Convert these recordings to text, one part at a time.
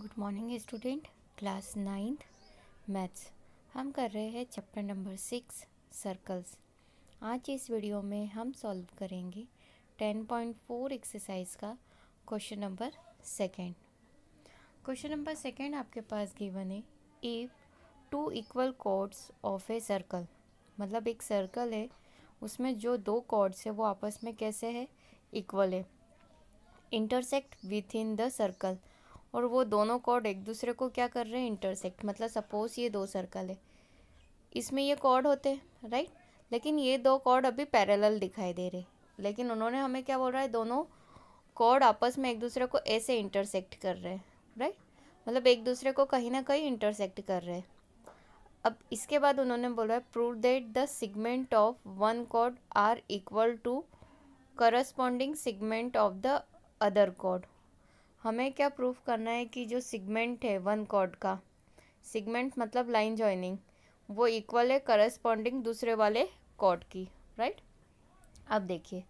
Good morning student class ninth maths हम कर रहे हैं चैप्टर नंबर सिक्स सर्कल्स आज इस वीडियो में हम सॉल्व करेंगे टेन पॉइंट फोर एक्सरसाइज का question number second question number second आपके पास गिवन है if two equal chords of a circle मतलब एक सर्कल है उसमें जो दो कॉर्ड्स है वो आपस में कैसे है इक्वल है intersect with in the circle और वो दोनों कॉर्ड एक दूसरे को क्या कर रहे हैं इंटरसेक्ट मतलब सपोज ये दो सर्कल है इसमें ये कॉर्ड होते हैं राइट लेकिन ये दो कॉर्ड अभी पैरेलल दिखाई दे रहे लेकिन उन्होंने हमें क्या बोल रहा है दोनों कॉर्ड आपस में एक दूसरे को ऐसे इंटरसेक्ट कर रहे हैं राइट मतलब एक दूसरे को कहीं ना कहीं इंटरसेक्ट कर रहे हैं अब इसके बाद उन्होंने बोला है prove that the segment of one chord are equal to corresponding segment of the other chord हमें क्या प्रूफ करना है कि जो सिगमेंट है वन कॉर्ड का सिगमेंट मतलब लाइन जॉइनिंग वो इक्वल है करस्पॉन्डिंग दूसरे वाले कॉर्ड की राइट अब देखिए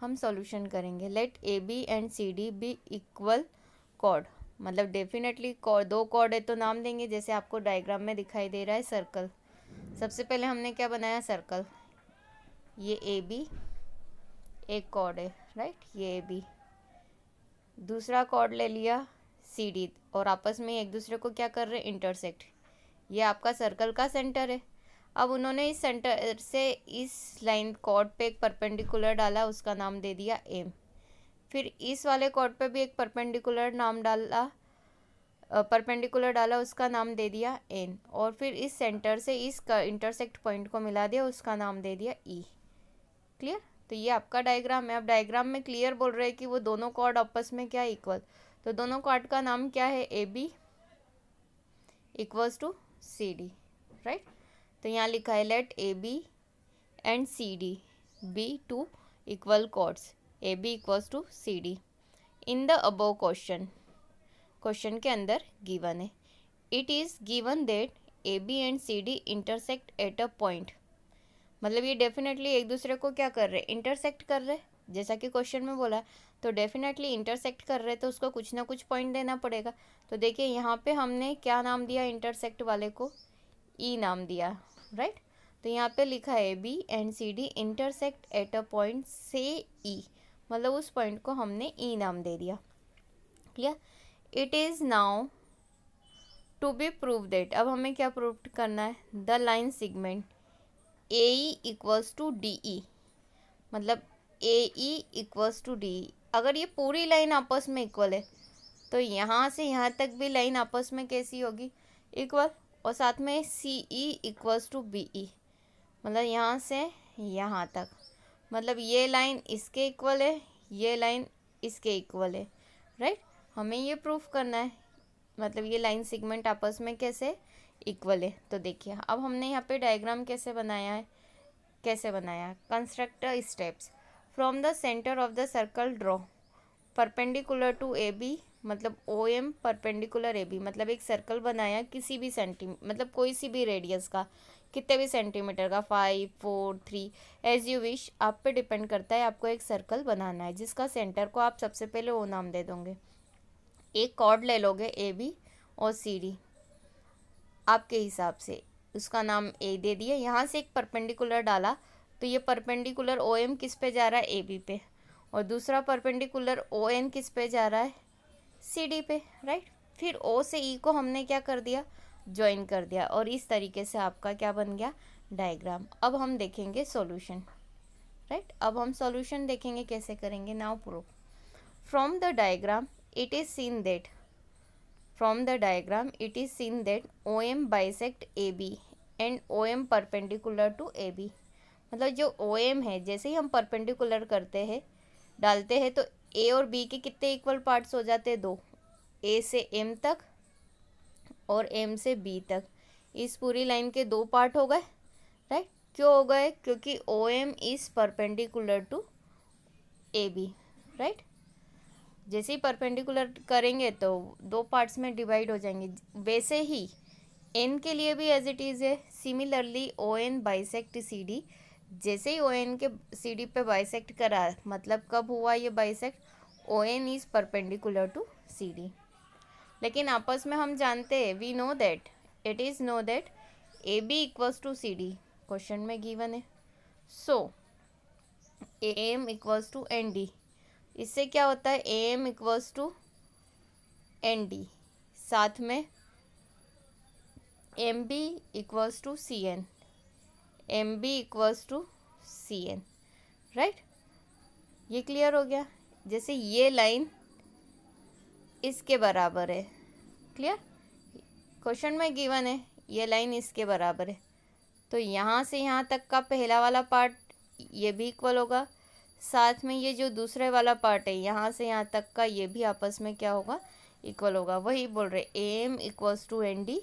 हम सॉल्यूशन करेंगे let A B and C D be equal chord मतलब डेफिनेटली दो कॉर्ड है तो नाम देंगे जैसे आपको डायग्राम में दिखाई दे रहा है सर्कल सबसे पहले हमने क्या बनाया सर्कल ये ए बी एक कॉर्ड है राइट ये ए बी दूसरा कॉर्ड ले लिया सी डी और आपस में एक दूसरे को क्या कर रहे इंटरसेक्ट ये आपका सर्कल का सेंटर है अब उन्होंने इस सेंटर से इस लाइन कॉर्ड पे एक परपेंडिकुलर डाला उसका नाम दे दिया एम फिर इस वाले कॉर्ड पे भी एक परपेंडिकुलर नाम डाला परपेंडिकुलर डाला उसका नाम दे दिया एन और फिर इस सेंटर से इस इंटरसेक्ट पॉइंट को मिला दिया उसका नाम दे दिया ई e. क्लियर तो ये आपका डायग्राम है आप डायग्राम में क्लियर बोल रहे हैं कि वो दोनों कॉर्ड आपस में क्या इक्वल तो दोनों कॉर्ड का नाम क्या है A B equals to C D right तो यहाँ लिखा है let A B and C D be two equal chords A B equals to C D in the above question question के अंदर गिवन है it is given that A B and C D intersect at a point मतलब ये definitely एक दूसरे को क्या कर रहे इंटरसेक्ट कर रहे जैसा कि क्वेश्चन में बोला तो डेफिनेटली इंटरसेक्ट कर रहे तो उसको कुछ ना कुछ पॉइंट देना पड़ेगा तो देखिए यहाँ पे हमने क्या नाम दिया इंटरसेक्ट वाले को ई e नाम दिया राइट right? तो यहाँ पे लिखा है B and C D intersect at a point से ई मतलब उस पॉइंट को हमने ई e नाम दे दिया clear it is now to be prove that अब हमें क्या प्रूव करना है the line segment A E equals to D E मतलब A E equals to D E अगर ये पूरी लाइन आपस में इक्वल है तो यहाँ से यहाँ तक भी लाइन आपस में कैसी होगी इक्वल और साथ में C E equals to B E मतलब यहाँ से यहाँ तक मतलब ये लाइन इसके इक्वल है ये लाइन इसके इक्वल है राइट हमें ये प्रूफ करना है मतलब ये लाइन सेगमेंट आपस में कैसे है इक्वल है तो देखिए अब हमने यहाँ पे डायग्राम कैसे बनाया है कैसे बनाया constructor steps from the centre of the circle draw perpendicular to A B मतलब O M perpendicular A B मतलब एक सर्कल बनाया किसी भी सेंटी मतलब कोई सी भी रेडियस का कितने भी सेंटीमीटर का five four three as you wish आप पे डिपेंड करता है आपको एक सर्कल बनाना है जिसका सेंटर को आप सबसे पहले ओ नाम दे दोगे एक कॉर्ड ले लोगे ए बी और सी डी आपके हिसाब से उसका नाम ए दे दिया यहाँ से एक परपेंडिकुलर डाला तो ये परपेंडिकुलर ओ एम किस पे जा रहा है ए बी पे और दूसरा परपेंडिकुलर ओ एन किस पे जा रहा है सी डी पे राइट फिर ओ से ई e को हमने क्या कर दिया ज्वाइन कर दिया और इस तरीके से आपका क्या बन गया डायग्राम अब हम देखेंगे सॉल्यूशन राइट अब हम सॉल्यूशन देखेंगे कैसे करेंगे now proof from the diagram it is seen that From the diagram, it is seen that OM bisect AB and OM perpendicular to AB. मतलब जो OM है जैसे ही हम perpendicular करते हैं डालते हैं तो ए और बी के कितने इक्वल पार्ट्स हो जाते हैं दो ए से एम तक और एम से बी तक इस पूरी लाइन के दो पार्ट हो गए राइट क्यों हो गए क्योंकि O M is perpendicular to A B right जैसे ही परपेंडिकुलर करेंगे तो दो पार्ट्स में डिवाइड हो जाएंगे वैसे ही एन के लिए भी एज इट इज़ है similarly O N bisect C D जैसे ही ओ एन के सी डी पे बाइसेक्ट करा मतलब कब हुआ ये bisect O N is perpendicular to C D लेकिन आपस में हम जानते हैं we know that it is know that A B equals to C D क्वेश्चन में गिवन है so A M equals to N D इससे क्या होता है A M equals to N D साथ में M B equals to C N M B equals to C N right ये क्लियर हो गया जैसे ये लाइन इसके बराबर है क्लियर क्वेश्चन में गिवन है ये लाइन इसके बराबर है तो यहाँ से यहाँ तक का पहला वाला पार्ट ये भी इक्वल होगा साथ में ये जो दूसरे वाला पार्ट है यहाँ से यहाँ तक का ये भी आपस में क्या होगा इक्वल होगा वही बोल रहे A M equals to N D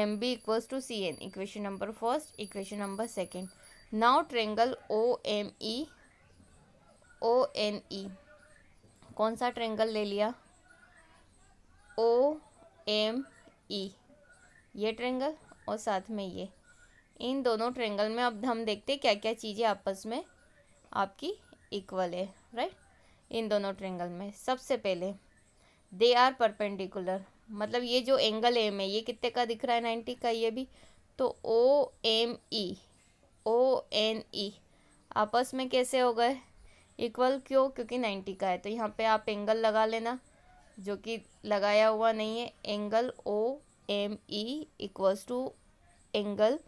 M B equals to C N equation number first equation number second now triangle O M E O N E कौन सा ट्रेंगल ले लिया ओ एम ई ये ट्रेंगल और साथ में ये इन दोनों ट्रेंगल में अब हम देखते क्या क्या चीज़ें आपस में आपकी इक्वल है राइट इन दोनों ट्रेंगल में सबसे पहले दे आर परपेंडिकुलर मतलब ये जो एंगल एम है ये कितने का दिख रहा है नाइन्टी का ये भी तो ओ एम ई ओ एन ई आपस में कैसे हो गए इक्वल क्यों क्योंकि नाइन्टी का है तो यहाँ पे आप एंगल लगा लेना जो कि लगाया हुआ नहीं है angle O M E equals to angle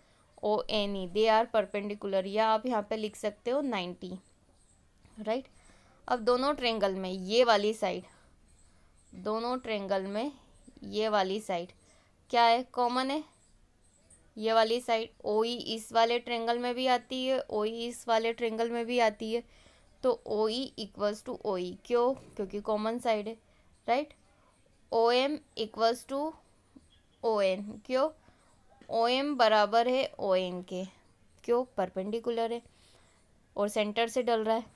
O N E they are perpendicular या आप यहाँ पे लिख सकते हो नाइन्टी राइट अब दोनों ट्रेंगल में ये वाली साइड दोनों ट्रेंगल में ये वाली साइड क्या है कॉमन है ये वाली साइड ओ e इस वाले ट्रेंगल में भी आती है ओ ई e इस वाले ट्रेंगल में भी आती है तो ओ ई इक्वल्स टू ओ ई क्यों क्योंकि कॉमन साइड है right O M equals to O N क्यों ओ एम बराबर है ओ एन के क्यों परपेंडिकुलर है और सेंटर से डल रहा है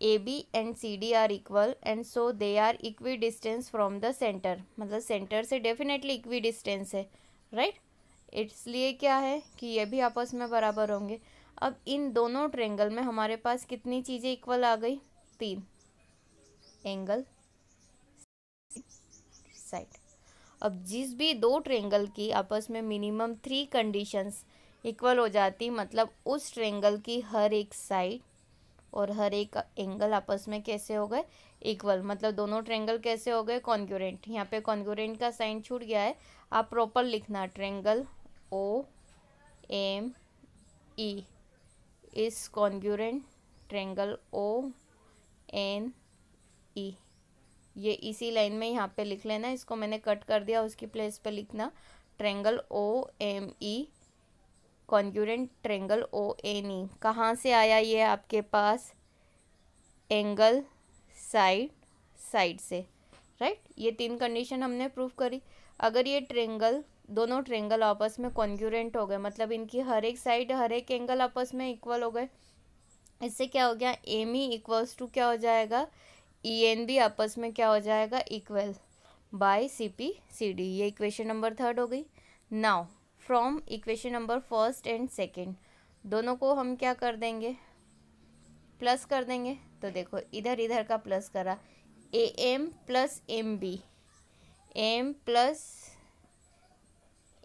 AB and CD are equal and so they are equidistant from the center मतलब center से definitely equidistant है right इसलिए क्या है कि ये भी आपस में बराबर होंगे अब इन दोनों ट्रेंगल में हमारे पास कितनी चीज़ें इक्वल आ गई तीन एंगल साइड अब जिस भी दो ट्रेंगल की आपस में मिनिमम थ्री कंडीशंस इक्वल हो जाती मतलब उस ट्रेंगल की हर एक साइड और हर एक एंगल आपस में कैसे हो गए इक्वल मतलब दोनों ट्रेंगल कैसे हो गए कॉन्क्यूरेंट यहाँ पे कॉन्ग्यूरेंट का साइन छूट गया है आप प्रॉपर लिखना ट्रेंगल ओ एम ई इस कॉन्ग्यूरेंट ट्रेंगल ओ एन ई ये इसी लाइन में यहाँ पे लिख लेना इसको मैंने कट कर दिया उसकी प्लेस पे लिखना triangle O M E congruent triangle O N E कहाँ से आया ये आपके पास एंगल साइड साइड से राइट right? ये तीन कंडीशन हमने प्रूव करी अगर ये ट्रेंगल दोनों ट्रेंगल आपस में कॉन्क्यूरेंट हो गए मतलब इनकी हर एक साइड हर एक एंगल आपस में इक्वल हो गए इससे क्या हो गया एम ई इक्वल्स टू क्या हो जाएगा ई एन बी आपस में क्या हो जाएगा equal by C P C D ये इक्वेशन नंबर थर्ड हो गई now from equation number first and second दोनों को हम क्या कर देंगे प्लस कर देंगे तो देखो इधर इधर का प्लस करा A M plus M B M plus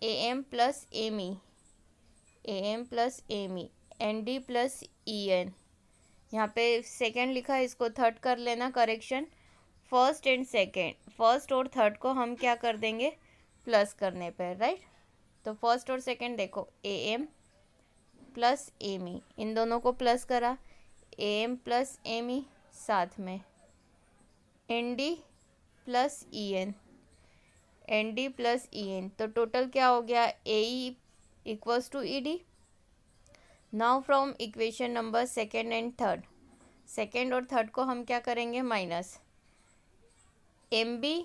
A M plus M E A M plus M E N D plus E N यहाँ पे सेकेंड लिखा है इसको थर्ड कर लेना correction first and second first और थर्ड को हम क्या कर देंगे प्लस करने पर राइट तो फर्स्ट और सेकंड देखो A M plus M E इन दोनों को प्लस करा A M plus M E साथ में N D plus E N N D plus E N तो टोटल क्या हो गया A E equals to E D now from equation number second and third second और third को हम क्या करेंगे minus M B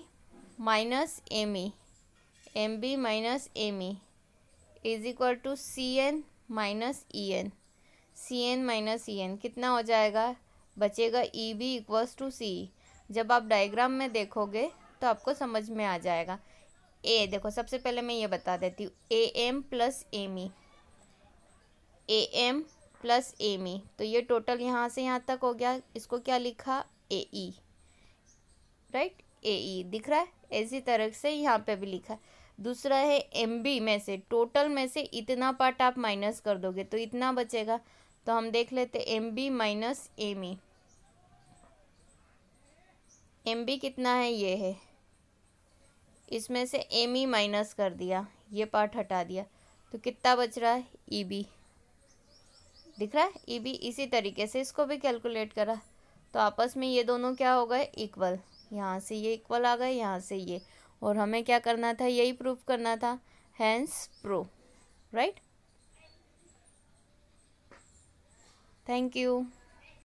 minus M E M B minus M E is equal to C N minus E N C N minus E N कितना हो जाएगा बचेगा E B equals to C जब आप डायग्राम में देखोगे तो आपको समझ में आ जाएगा ए देखो सबसे पहले मैं ये बता देती हूँ A M plus M E A M plus M E तो ये टोटल यहाँ से यहाँ तक हो गया इसको क्या लिखा ए ई राइट ए ई दिख रहा है इसी तरह से यहाँ पे भी लिखा है दूसरा है एम बी में से टोटल में से इतना पार्ट आप माइनस कर दोगे तो इतना बचेगा तो हम देख लेते M B minus M E M B कितना है ये है इसमें से एम ई माइनस कर दिया ये पार्ट हटा दिया तो कितना बच रहा है ई e बी दिख रहा है ई e बी इसी तरीके से इसको भी कैलकुलेट करा तो आपस में ये दोनों क्या हो गए इक्वल यहाँ से ये इक्वल आ गए यहाँ से ये और हमें क्या करना था यही प्रूफ करना था hence proved right thank you